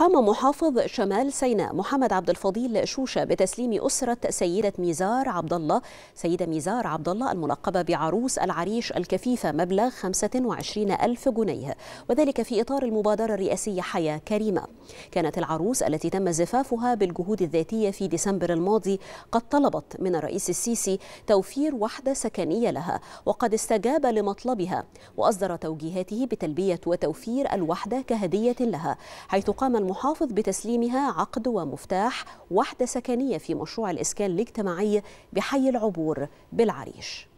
قام محافظ شمال سيناء محمد عبد الفضيل شوشة بتسليم أسرة سيدة ميزار عبد الله سيدة ميزار عبد الله الملقبة بعروس العريش الكفيفة مبلغ 25 ألف جنيه وذلك في إطار المبادرة الرئاسية حياة كريمة كانت العروس التي تم زفافها بالجهود الذاتية في ديسمبر الماضي قد طلبت من الرئيس السيسي توفير وحدة سكنية لها وقد استجاب لمطلبها وأصدر توجيهاته بتلبية وتوفير الوحدة كهدية لها حيث قام المحافظ بتسليمها عقد ومفتاح وحدة سكنية في مشروع الإسكان الاجتماعي بحي العبور بالعريش